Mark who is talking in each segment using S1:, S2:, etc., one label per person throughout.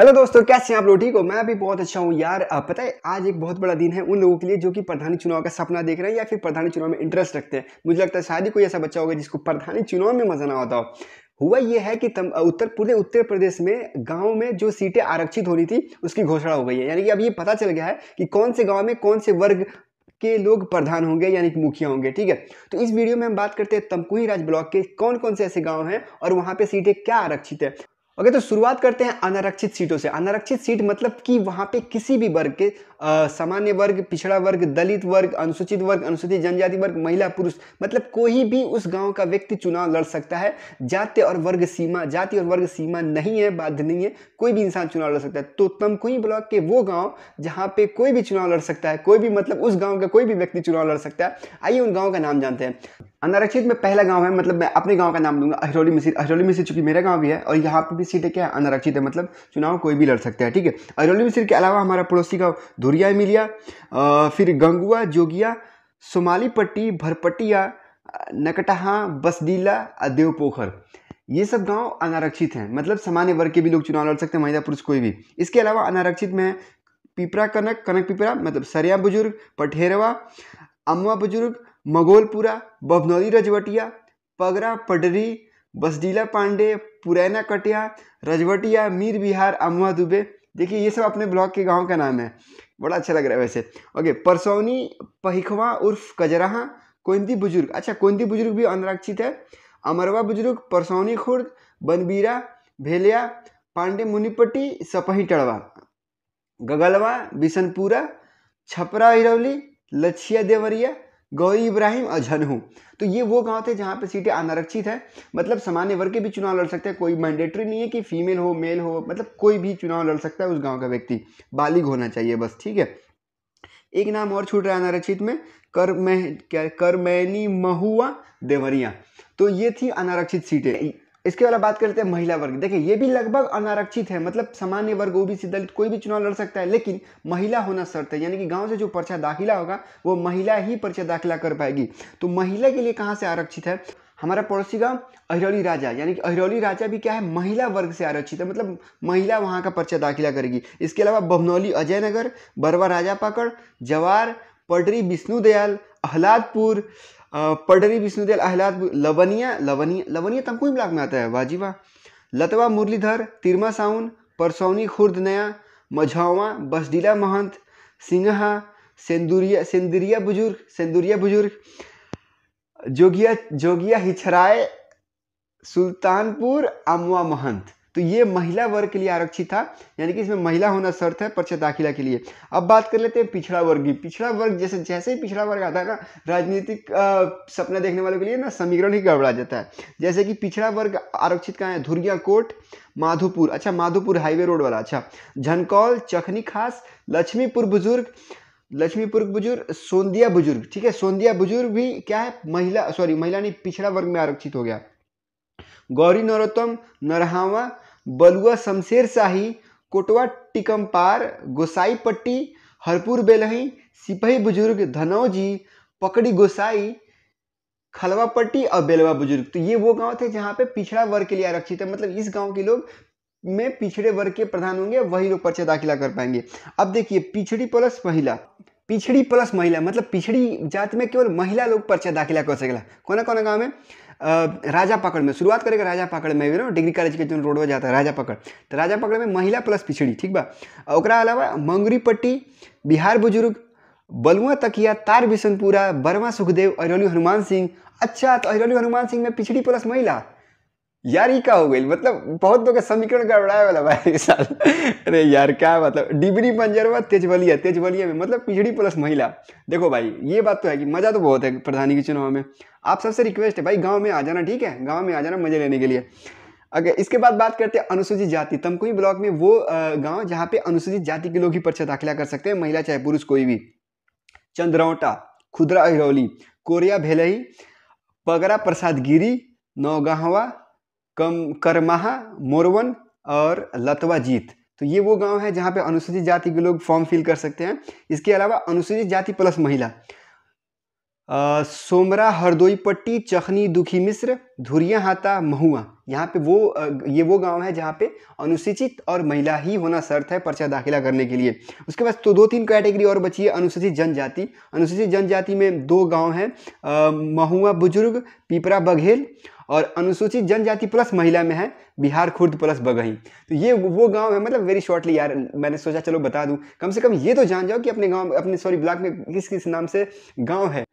S1: hello दोस्तों कैसे हैं आप लोग ठीक हो मैं भी बहुत अच्छा हूँ यार पता है आज एक बहुत बड़ा दिन है उन लोगों के लिए जो कि प्रधानी चुनाव का सपना देख रहे हैं या फिर प्रधानी चुनाव में इंटरेस्ट रखते हैं मुझे लगता है शायद ही कोई ऐसा बच्चा होगा जिसको प्रधानी चुनाव में मजा ना आता हो हुआ यह है कि तम, उत्तर पूरे उत्तर प्रदेश में गाँव में जो सीटें आरक्षित होनी थी उसकी घोषणा हो गई है यानी कि अब ये पता चल गया है कि कौन से गाँव में कौन से वर्ग के लोग प्रधान होंगे यानी कि मुखिया होंगे ठीक है तो इस वीडियो में हम बात करते हैं तमकुही राज ब्लॉक के कौन कौन से ऐसे गांव हैं और वहां पे सीटें क्या आरक्षित है ओके तो शुरुआत करते हैं अनारक्षित सीटों से अनारक्षित सीट मतलब कि वहाँ पे किसी भी वर्ग के सामान्य वर्ग पिछड़ा वर्ग दलित वर्ग अनुसूचित वर्ग अनुसूचित जनजाति वर्ग महिला पुरुष मतलब कोई भी उस गांव का व्यक्ति चुनाव लड़ सकता है जाति और वर्ग सीमा जाति और वर्ग सीमा नहीं है बाध्य नहीं है कोई भी इंसान चुनाव लड़ सकता है तो तमकुई ब्लॉक के वो गाँव जहाँ पे कोई भी चुनाव लड़ सकता है कोई भी मतलब उस गाँव का कोई भी व्यक्ति चुनाव लड़ सकता है आइए उन गाँव का नाम जानते हैं अनारक्षित में पहला गांव है मतलब मैं अपने गांव का नाम लूंगा अहरोली में सीट अहरोली चूंकि मेरा गांव भी है और यहाँ पे भी सीटें क्या है अनारक्षित है मतलब चुनाव कोई भी लड़ सकता है ठीक है अहरोली में के अलावा हमारा पड़ोसी गाँव धुरिया मिलिया फिर गंगुआ जोगिया सोमाली पट्टी भरपटिया नकटहा बसडीला देवपोखर ये सब गांव अनारक्षित हैं मतलब सामान्य वर्ग के भी लोग चुनाव लड़ सकते हैं महिला पुरुष कोई भी इसके अलावा अनारक्षित में पिपरा कनक कनक पिपरा मतलब सरिया बुजुर्ग पठेरवा अमवा बुजुर्ग मगोलपुरा बभनौरी रजवटिया पगरा पडरी बसडीला पांडे पुरैना कटिया रजवटिया मीर बिहार अमुआ दुबे देखिए ये सब अपने ब्लॉक के गांव का नाम है बड़ा अच्छा लग रहा है वैसे ओके परसौनी पहिखवा उर्फ कजराहा कोंदी बुजुर्ग अच्छा कोंदी बुजुर्ग भी अनुरक्षित है अमरवा बुजुर्ग परसौनी खुर्द बनबीरा भेलिया पांडे मुनिपट्टी सपही टड़वा गगलवा बिशनपुरा छपरा इरौली लछिया देवरिया गौरी इब्राहिम झनहू तो ये वो गांव थे जहाँ पे सीटें अनारक्षित है मतलब सामान्य वर्ग के भी चुनाव लड़ सकते हैं कोई मैंडेटरी नहीं है कि फीमेल हो मेल हो मतलब कोई भी चुनाव लड़ सकता है उस गांव का व्यक्ति बालिग होना चाहिए बस ठीक है एक नाम और छूट रहा है अनारक्षित में कर मह क्या करमैनी महुआ देवरिया तो ये थी अनारक्षित सीटें इसके अलावा बात करते हैं महिला वर्ग देखिए ये भी लगभग अनारक्षित है मतलब सामान्य वर्ग ओबीसी दलित कोई भी चुनाव लड़ सकता है लेकिन महिला होना शर्त है यानी कि गांव से जो पर्चा दाखिला होगा वो महिला ही पर्चा दाखिला कर पाएगी तो महिला के लिए कहाँ से आरक्षित है हमारा पड़ोसी गांव अहिरौली राजा यानी कि अहिरौली राजा भी क्या है महिला वर्ग से आरक्षित है मतलब महिला वहाँ का पर्चा दाखिला करेगी इसके अलावा बभनौली अजय नगर बरवा राजा पाकड़ जवार पटरी विष्णु दयाल अहलादपुर पडरी विष्णुदेल अहलाद लवनिया लवनिया लवनिया तमकुई ब्लॉक में आता है वाजिबा लतवा मुरलीधर तिरमा साउन परसौनी खुर्द नया मझावा बसडीला महंत सिंघहा सेंदुरिया सेंदुरिया बुजुर्ग सेंदुरिया बुजुर्ग जोगिया जोगिया हिछराए सुल्तानपुर अमुआ महंत तो ये महिला वर्ग के लिए आरक्षित था यानी कि इसमें महिला होना शर्त है पर्चा दाखिला के लिए अब बात कर लेते हैं पिछड़ा वर्ग की पिछड़ा वर्ग जैसे जैसे ही पिछड़ा वर्ग आता है ना राजनीतिक सपना देखने वालों के लिए ना समीकरण ही गड़बड़ा जाता है जैसे कि पिछड़ा वर्ग आरक्षित कहाँ है धुरिया कोट माधोपुर अच्छा माधोपुर हाईवे रोड वाला अच्छा झनकौल चखनी खास लक्ष्मीपुर बुजुर्ग लक्ष्मीपुर बुजुर्ग सोंदिया बुजुर्ग ठीक है सोंदिया बुजुर्ग भी क्या है महिला सॉरी महिला नहीं पिछड़ा वर्ग में आरक्षित हो गया गौरी नरोत्तम नरहावा बलुआ शमशेर शाही कोटवा टिकमपार गोसाई पट्टी हरपुर बेलही सिपही बुजुर्ग धनौजी पकड़ी गोसाई खलवा पट्टी और बेलवा बुजुर्ग तो ये वो गांव थे जहाँ पे पिछड़ा वर्ग के लिए आरक्षित है मतलब इस गांव के लोग में पिछड़े वर्ग के प्रधान होंगे वही लोग पर्चा दाखिला कर पाएंगे अब देखिए पिछड़ी प्लस महिला पिछड़ी प्लस महिला मतलब पिछड़ी जाति में केवल महिला लोग पर्चा दाखिला कर सकेला कोना कोना गाँव में राजा पकड़ में शुरुआत करेगा राजा पकड़ में ना डिग्री कॉलेज के जो रोड पर जाता है राजा पकड़ तो राजा पकड़ में महिला प्लस पिछड़ी ठीक बा ओकरा अलावा पट्टी बिहार बुजुर्ग बलुआ तकिया तार बिशनपुरा बर्मा सुखदेव अरौली हनुमान सिंह अच्छा तो अरौली हनुमान सिंह में पिछड़ी प्लस महिला यारी का हो गई मतलब बहुत लोग का समीकरण गड़बड़ाया वाला भाई साल अरे यार क्या मतलब डिबरी पंजरवा तेजबलिया तेजबलिया में मतलब पिछड़ी प्लस महिला देखो भाई ये बात तो है कि मज़ा तो बहुत है प्रधानी के चुनाव में आप सबसे रिक्वेस्ट है भाई गाँव में आ जाना ठीक है गाँव में आ जाना मज़े लेने के लिए अगर इसके बाद बात करते हैं अनुसूचित जाति तमकुई ब्लॉक में वो गाँव जहाँ पे अनुसूचित जाति के लोग ही पर्चा दाखिला कर सकते हैं महिला चाहे पुरुष कोई भी चंद्रौटा खुदरा अहिरौली कोरिया भेलही पगरा प्रसाद गिरी नौगाहवा कम करमाहा मोरवन और लतवाजीत तो ये वो गांव है जहाँ पे अनुसूचित जाति के लोग फॉर्म फिल कर सकते हैं इसके अलावा अनुसूचित जाति प्लस महिला सोमरा हरदोई पट्टी चखनी दुखी मिश्र धुरिया हाता महुआ यहाँ पे वो ये वो गांव है जहाँ पे अनुसूचित और महिला ही होना शर्त है पर्चा दाखिला करने के लिए उसके बाद तो दो तीन कैटेगरी और बची है अनुसूचित जनजाति अनुसूचित जनजाति में दो गांव हैं महुआ बुजुर्ग पीपरा बघेल और अनुसूचित जनजाति प्लस महिला में है बिहार खुर्द प्लस बगही तो ये वो गांव है मतलब वेरी शॉर्टली यार मैंने सोचा चलो बता दूं कम से कम ये तो जान जाओ कि अपने गांव अपने सॉरी ब्लॉक में किस किस नाम से गांव है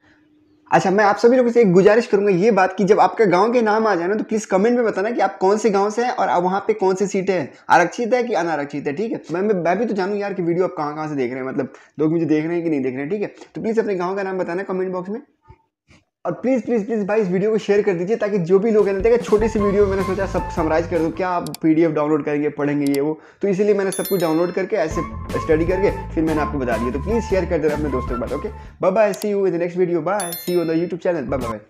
S1: अच्छा मैं आप सभी लोगों से एक गुजारिश करूंगा ये बात कि जब आपका गांव के नाम आ जाए ना तो प्लीज़ कमेंट में बताना कि आप कौन से गांव से हैं और आप वहाँ पे कौन सी सीटें हैं आरक्षित है कि अनारक्षित है ठीक है मैं मैं भी तो जानूँ यार कि वीडियो आप कहाँ कहाँ से देख रहे हैं मतलब लोग मुझे देख रहे हैं कि नहीं देख रहे हैं ठीक है तो प्लीज़ अपने गाँव का नाम बताना कमेंट बॉक्स में और प्लीज़ प्लीज़ प्लीज़ भाई इस वीडियो को शेयर कर दीजिए ताकि जो भी लोग हैं देखिए छोटी सी वीडियो मैंने सोचा सब समराइज कर दूँ क्या आप पी डाउनलोड करेंगे पढ़ेंगे ये वो तो इसीलिए मैंने सब कुछ डाउनलोड करके ऐसे स्टडी करके फिर मैंने आपको बता दिया तो प्लीज़ शेयर कर देना अपने दोस्तों के बाद okay bye see you in the next video bye see you the YouTube channel bye bye